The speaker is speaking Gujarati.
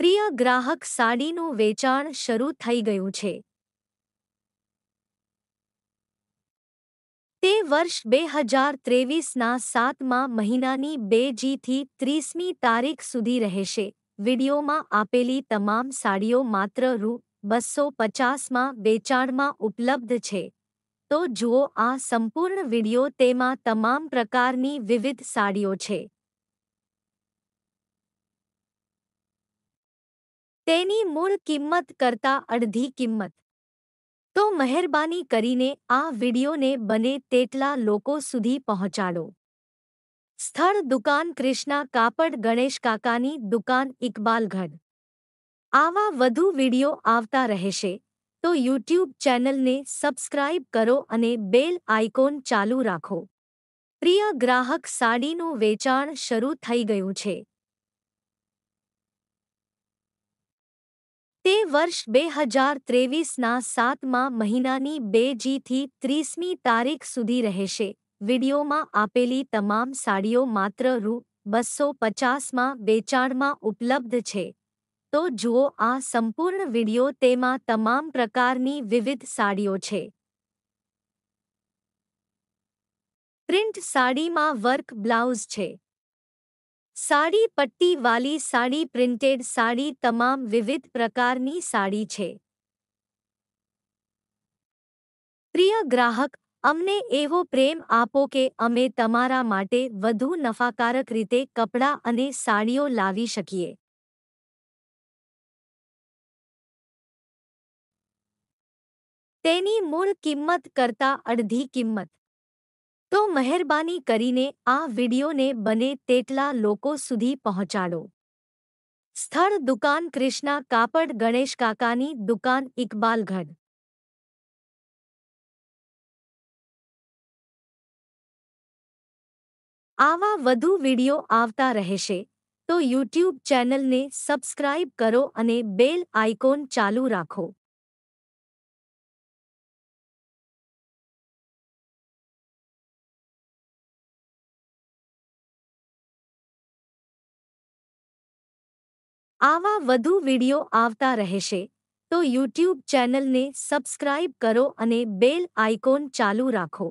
પ્રિય ગ્રાહક સાડીનું વેચાણ શરૂ થઈ ગયું છે તે વર્ષ બે હજાર ત્રેવીસના સાતમાં મહિનાની બે જીથી ત્રીસમી તારીખ સુધી રહેશે વિડીયોમાં આપેલી તમામ સાડીઓ માત્ર રૂ બસો પચાસમાં વેચાણમાં ઉપલબ્ધ છે તો જુઓ આ સંપૂર્ણ વિડીયો તેમાં તમામ પ્રકારની વિવિધ સાડીઓ છે તેની મૂળ કિંમત કરતાં અડધી કિંમત તો મહેરબાની કરીને આ વિડિયોને બને તેટલા લોકો સુધી પહોંચાડો સ્થળ દુકાન કૃષ્ણા કાપડ ગણેશ કાકાની દુકાન ઇકબાલગઢ આવા વધુ વિડિયો આવતા રહેશે તો યુટ્યુબ ચેનલને સબસ્ક્રાઇબ કરો અને બેલ આઇકોન ચાલુ રાખો પ્રિય ગ્રાહક સાડીનું વેચાણ શરૂ થઈ ગયું છે વર્ષ બે હજાર ત્રેવીસના સાતમા મહિનાની બે જીથી ત્રીસમી તારીખ સુધી રહેશે વિડીયોમાં આપેલી તમામ સાડીઓ માત્ર રૂ બસો પચાસમાં વેચાણમાં ઉપલબ્ધ છે તો જુઓ આ સંપૂર્ણ વિડીયો તેમાં તમામ પ્રકારની વિવિધ સાડીઓ છે પ્રિન્ટ સાડીમાં વર્ક બ્લાઉઝ છે સાડી પટ્ટીવાલી સાડી પ્રિન્ટેડ સાડી તમામ વિવિધ પ્રકારની સાડી છે પ્રિય ગ્રાહક અમને એવો પ્રેમ આપો કે અમે તમારા માટે વધુ નફાકારક રીતે કપડાં અને સાડીઓ લાવી શકીએ તેની મૂળ કિંમત કરતાં અડધી કિંમત તો મહેરબાની કરીને આ વિડિયોને બને તેટલા લોકો સુધી પહોંચાડો સ્થળ દુકાન કૃષ્ણા કાપડ ગણેશ કાકાની દુકાન ઇકબાલગઢ આવા વધુ વિડિયો આવતા રહેશે તો યુટ્યુબ ચેનલને સબસ્ક્રાઇબ કરો અને બેલ આઇકોન ચાલુ રાખો આવા વધુ વિડિયો આવતા રહેશે તો યુટ્યુબ ચેનલને સબસ્ક્રાઇબ કરો અને બેલ આઇકોન ચાલુ રાખો